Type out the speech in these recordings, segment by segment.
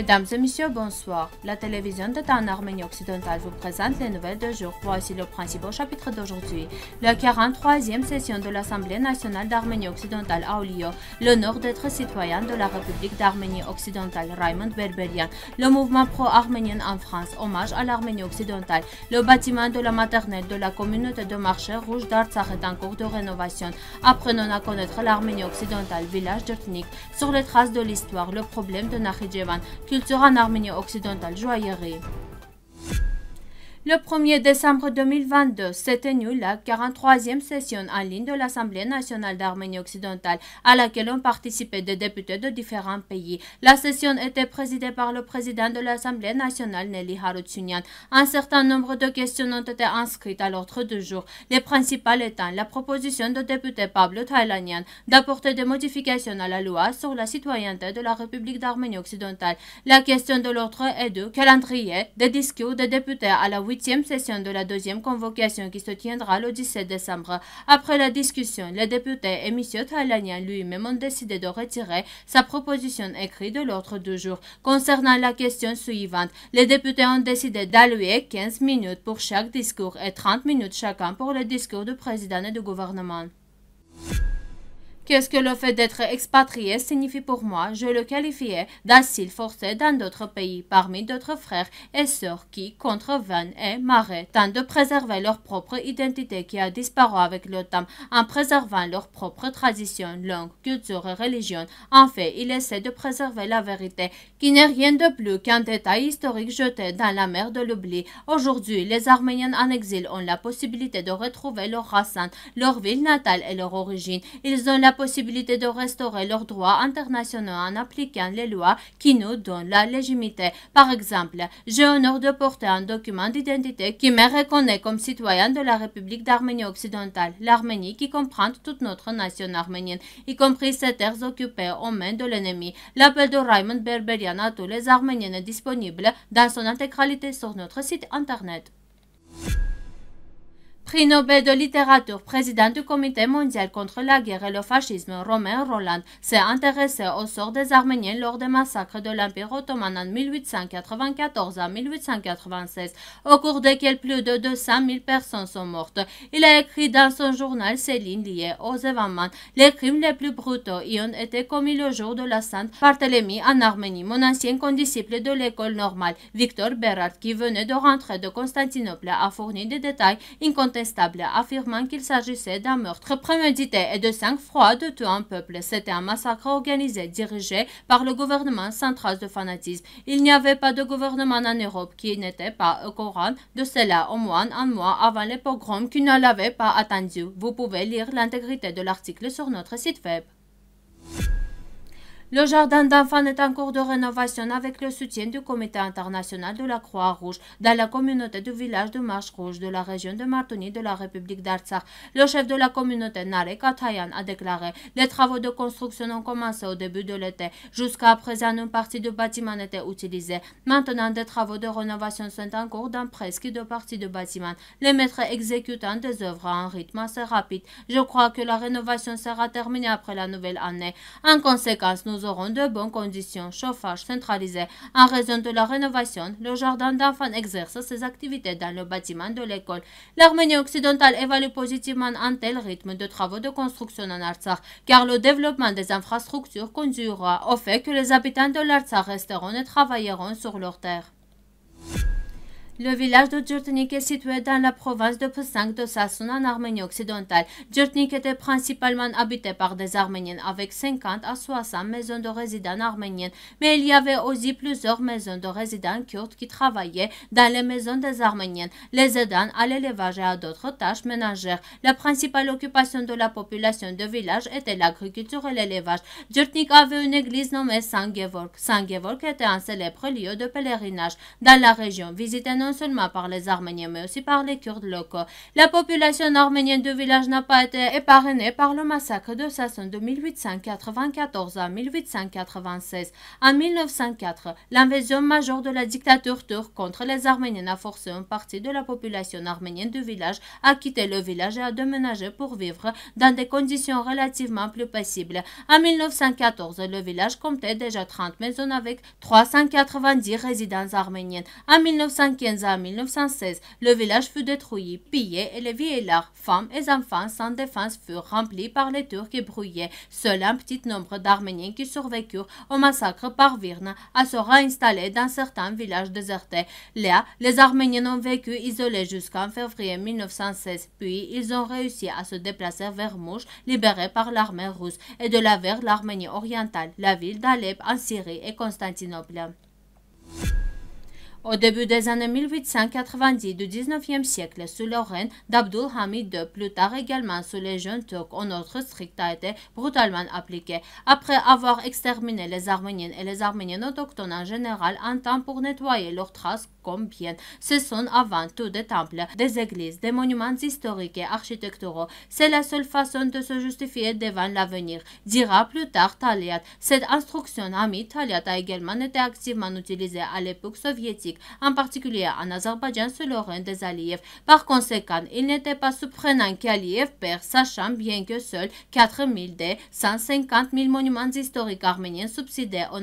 Mesdames et messieurs, bonsoir. La télévision d'État en Arménie occidentale vous présente les nouvelles de jour. Voici le principal chapitre d'aujourd'hui. La 43e session de l'Assemblée nationale d'Arménie occidentale a eu L'honneur d'être citoyen de la République d'Arménie occidentale, Raymond Berberian. Le mouvement pro-arménien en France, hommage à l'Arménie occidentale. Le bâtiment de la maternelle de la communauté de marché rouge d'art est en cours de rénovation. Apprenons à connaître l'Arménie occidentale, village Tnik. Sur les traces de l'histoire, le problème de Naridjevan culture en Arménie occidentale. Joyeux le 1er décembre 2022 s'est tenue la 43e session en ligne de l'Assemblée nationale d'Arménie occidentale, à laquelle ont participé des députés de différents pays. La session était présidée par le président de l'Assemblée nationale, Nelly Harutsunian. Un certain nombre de questions ont été inscrites à l'ordre du jour, les principales étant la proposition de député Pablo Thailanian d'apporter des modifications à la loi sur la citoyenneté de la République d'Arménie occidentale. La question de l'ordre est de calendrier des discours des députés à la huitième session de la deuxième convocation qui se tiendra le 17 décembre. Après la discussion, les députés et M. Talanian lui-même ont décidé de retirer sa proposition écrite de l'ordre du jour. Concernant la question suivante, les députés ont décidé d'allouer 15 minutes pour chaque discours et 30 minutes chacun pour le discours du président et du gouvernement. Qu'est-ce que le fait d'être expatrié signifie pour moi Je le qualifiais d'asile forcé dans d'autres pays parmi d'autres frères et sœurs qui, contre vents et marées, tentent de préserver leur propre identité qui a disparu avec le en préservant leur propre tradition, langue, culture et religion. En fait, ils essaient de préserver la vérité qui n'est rien de plus qu'un détail historique jeté dans la mer de l'oubli. Aujourd'hui, les Arméniens en exil ont la possibilité de retrouver leurs racines, leur ville natale et leur origine. Ils ont la possibilité de restaurer leurs droits internationaux en appliquant les lois qui nous donnent la légitimité. Par exemple, j'ai honneur de porter un document d'identité qui me reconnaît comme citoyen de la République d'Arménie occidentale, l'Arménie qui comprend toute notre nation arménienne, y compris ses terres occupées aux mains de l'ennemi. L'appel de Raymond Berberian à tous les Arméniens est disponible dans son intégralité sur notre site internet. Prix Nobel de littérature, président du Comité mondial contre la guerre et le fascisme, Romain Roland, s'est intéressé au sort des Arméniens lors des massacres de l'Empire ottoman en 1894 à 1896, au cours desquels plus de 200 000 personnes sont mortes. Il a écrit dans son journal Céline, lignes aux événements. Les crimes les plus brutaux y ont été commis le jour de la Sainte Barthélemy en Arménie. Mon ancien condisciple de l'école normale, Victor Berard, qui venait de rentrer de Constantinople, a fourni des détails incontestables Stable affirmant qu'il s'agissait d'un meurtre prémédité et de sang-froid de tout un peuple. C'était un massacre organisé, dirigé par le gouvernement sans trace de fanatisme. Il n'y avait pas de gouvernement en Europe qui n'était pas au courant de cela au moins un mois avant les pogroms qui ne l'avaient pas attendu. Vous pouvez lire l'intégrité de l'article sur notre site web. Le jardin d'enfants est en cours de rénovation avec le soutien du Comité international de la Croix-Rouge dans la communauté du village de Marche Rouge de la région de Martoni de la République d'Artsakh. Le chef de la communauté Narek Atayan a déclaré Les travaux de construction ont commencé au début de l'été. Jusqu'à présent, une partie du bâtiment était utilisée. Maintenant, des travaux de rénovation sont en cours dans presque deux parties du bâtiment. Les maîtres exécutant des œuvres à un rythme assez rapide. Je crois que la rénovation sera terminée après la nouvelle année. En conséquence, nous auront de bonnes conditions, chauffage centralisé. En raison de la rénovation, le jardin d'enfants exerce ses activités dans le bâtiment de l'école. L'Arménie occidentale évalue positivement un tel rythme de travaux de construction en Artsakh, car le développement des infrastructures conduira au fait que les habitants de l'Artsakh resteront et travailleront sur leurs terres. Le village de Djurtnik est situé dans la province de Pusank de Sassoun en Arménie occidentale. Djurtnik était principalement habité par des Arméniens avec 50 à 60 maisons de résidents arméniennes, mais il y avait aussi plusieurs maisons de résidents kurdes qui travaillaient dans les maisons des Arméniens, les aidant à l'élevage et à d'autres tâches ménagères. La principale occupation de la population de village était l'agriculture et l'élevage. Djurtnik avait une église nommée Sangevork. Sangevork était un célèbre lieu de pèlerinage dans la région visitée seulement par les Arméniens, mais aussi par les Kurdes locaux. La population arménienne du village n'a pas été épargnée par le massacre de Sasson de 1894 à 1896. En 1904, l'invasion majeure de la dictature turque contre les Arméniens a forcé une partie de la population arménienne du village à quitter le village et à déménager pour vivre dans des conditions relativement plus passibles. En 1914, le village comptait déjà 30 maisons avec 390 résidences arméniennes. En 1915, en 1916, le village fut détruit, pillé et les vieillards, femmes et enfants sans défense furent remplis par les Turcs et brouillés. Seul un petit nombre d'Arméniens qui survécurent au massacre par Virna à se réinstaller dans certains villages désertés. Là, les Arméniens ont vécu isolés jusqu'en février 1916, puis ils ont réussi à se déplacer vers Mouche, libérés par l'armée russe, et de là vers l'Arménie orientale, la ville d'Alep en Syrie et Constantinople. Au début des années 1890 du XIXe siècle, sous le règne d'Abdul Hamid II, plus tard également sous les jeunes turcs, un autre strict a été brutalement appliqué. Après avoir exterminé les Arméniens et les Arméniens autochtones en général, en temps pour nettoyer leurs traces combien Ce sont avant tout des temples, des églises, des monuments historiques et architecturaux. C'est la seule façon de se justifier devant l'avenir, dira plus tard Taliat. Cette instruction ami Taliat a également été activement utilisée à l'époque soviétique, en particulier en Azerbaïdjan sous le règne des Aliyev. Par conséquent, il n'était pas surprenant qu'Aliyev perd, sachant bien que seuls 4000 des 150 000 monuments historiques arméniens subsidés en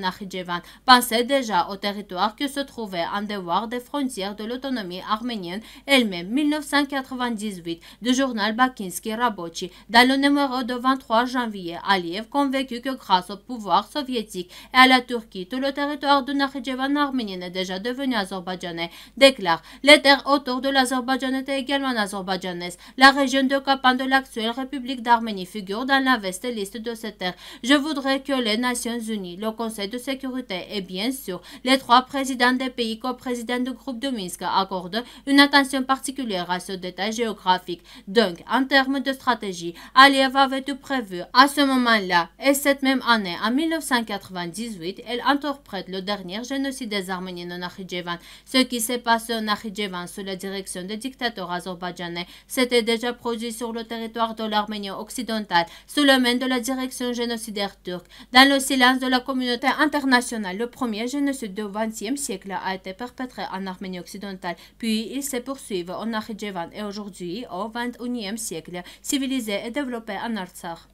pensaient déjà au territoire que se trouvait en devoir de frontières de l'autonomie arménienne elle-même 1998 du journal bakinski Rabochi. Dans le numéro de 23 janvier, Aliyev convaincu que grâce au pouvoir soviétique et à la Turquie, tout le territoire de Nakhichevan arménien est déjà devenu azerbaïdjanais, déclare les terres autour de l'Azerbaïdjan étaient également azerbaïdjanaises. La région de Kapan de l'actuelle République d'Arménie figure dans la veste liste de ces terres. Je voudrais que les Nations Unies, le Conseil de sécurité et bien sûr les trois présidents des pays co-présidents du groupe de Minsk accorde une attention particulière à ce détail géographique. Donc, en termes de stratégie, Aliyev avait tout prévu à ce moment-là et cette même année, en 1998, elle interprète le dernier génocide des Arméniens en Akhidjevan. Ce qui s'est passé en Akhidjevan sous la direction des dictateurs azerbaïdjanais s'était déjà produit sur le territoire de l'Arménie occidentale sous le main de la direction génocidaire turque. Dans le silence de la communauté internationale, le premier génocide du XXe siècle a été perpétré en Arménie occidentale, puis il se poursuivent en Akhdjevan et aujourd'hui, au XXIe siècle, civilisé et développé en Artsakh.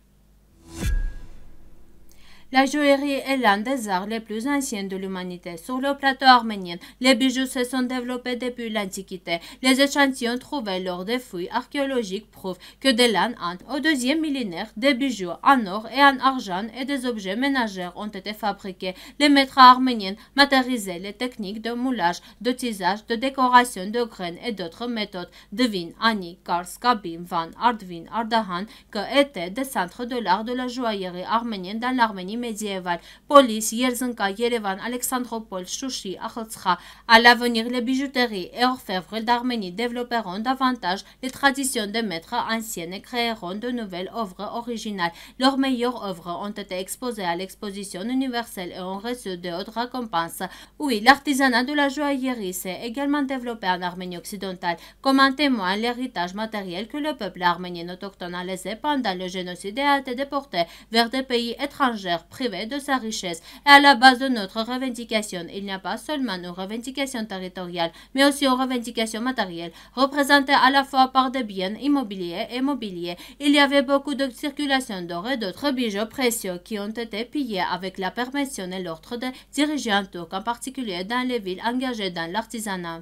La joaillerie est l'un des arts les plus anciens de l'humanité. Sur le plateau arménien, les bijoux se sont développés depuis l'Antiquité. Les échantillons trouvés lors des fouilles archéologiques prouvent que dès l'an 1 au deuxième millénaire, des bijoux en or et en argent et des objets ménagères ont été fabriqués. Les maîtres arméniens matérisaient les techniques de moulage, de tisage, de décoration de graines et d'autres méthodes. Devine, Annie, Kars, Van, Ardvin, Ardahan, que étaient des centres de l'art de la joaillerie arménienne dans l'Arménie médiévale, police, Yelzenka, Yerevan, Alexandropol, Shushi, Akhotskha. À l'avenir, les bijouteries et orfèvres d'Arménie développeront davantage les traditions de maîtres anciennes et créeront de nouvelles œuvres originales. Leurs meilleures œuvres ont été exposées à l'exposition universelle et ont reçu de hautes récompenses. Oui, l'artisanat de la joaillerie s'est également développé en Arménie occidentale, comme en témoigne l'héritage matériel que le peuple arménien autochtone a laissé pendant le génocide et a été déporté vers des pays étrangers privé de sa richesse. Et à la base de notre revendication, il n'y a pas seulement nos revendications territoriales, mais aussi une revendications matérielles, représentées à la fois par des biens immobiliers et mobiliers. Il y avait beaucoup de circulation d'or et d'autres bijoux précieux qui ont été pillés avec la permission et l'ordre des dirigeants turcs, en particulier dans les villes engagées dans l'artisanat.